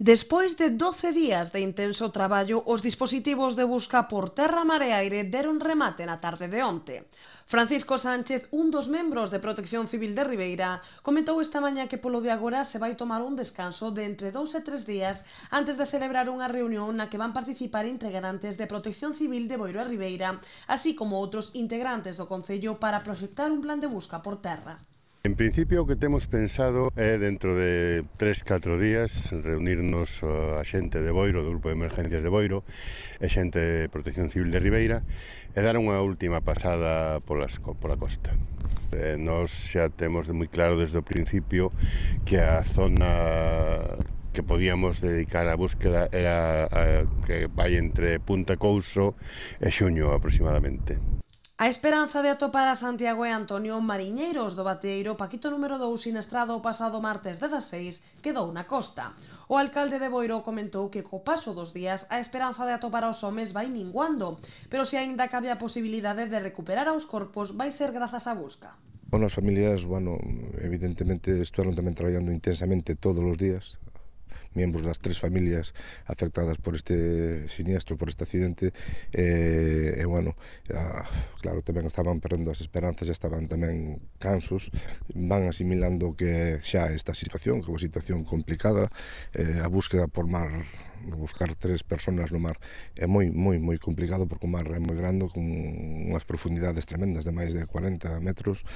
Despois de 12 días de intenso traballo, os dispositivos de busca por terra, mar e aire deron remate na tarde de onte. Francisco Sánchez, un dos membros de Protección Civil de Ribeira, comentou esta mañá que polo de agora se vai tomar un descanso de entre dous e tres días antes de celebrar unha reunión na que van participar integrantes de Protección Civil de Boiro e Ribeira, así como outros integrantes do Concello para proxectar un plan de busca por terra. En principio o que temos pensado é dentro de 3-4 días reunirnos eh, a xente de Boiro, do Grupo de Emergencias de Boiro, e xente de Protección Civil de Ribeira, e dar unha última pasada polas, pola costa. Eh, nos xa temos de moi claro desde o principio que a zona que podíamos dedicar a búsqueda era a, eh, que vai entre Punta Couso e Xuño aproximadamente. A esperanza de atopar a Santiago e Antonio Mariñeiros do Bateiro Paquito número 2 sinestrado o pasado martes 16 quedou na costa. O alcalde de Boiro comentou que co paso dos días a esperanza de atopar aos homes vai minguando, pero se aínda cabe a posibilidade de recuperar aos corpos vai ser grazas á busca. Bueno, as familias, bueno, evidentemente, estuaron tamén traballando intensamente todos os días, membros das tres familias afectadas por este siniestro, por este accidente e, e bueno, a, claro, tamén estaban perdendo as esperanzas e estaban tamén cansos van asimilando que xa esta situación, que é unha situación complicada eh, a búsqueda por mar buscar tres personas no mar é moi, moi, moi complicado porque o mar é moi grande con unhas profundidades tremendas de máis de 40 metros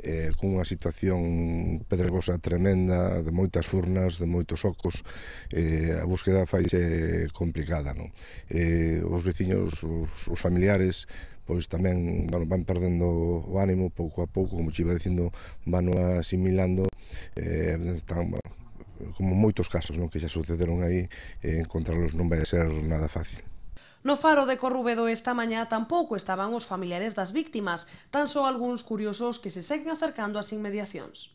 eh, con unha situación pedregosa tremenda de moitas furnas, de moitos ocos eh, a búsqueda faise complicada, non? Eh, os veciños, os, os familiares, pois tamén bueno, van perdendo o ánimo pouco a pouco, como te iba dicindo, van asimilando, eh, tan, bueno, como moitos casos non que xa sucederon aí, eh, encontrarlos non vai ser nada fácil. No faro de Corrubedo esta mañá tampouco estaban os familiares das víctimas, tan só algúns curiosos que se seguen acercando ás inmediacións.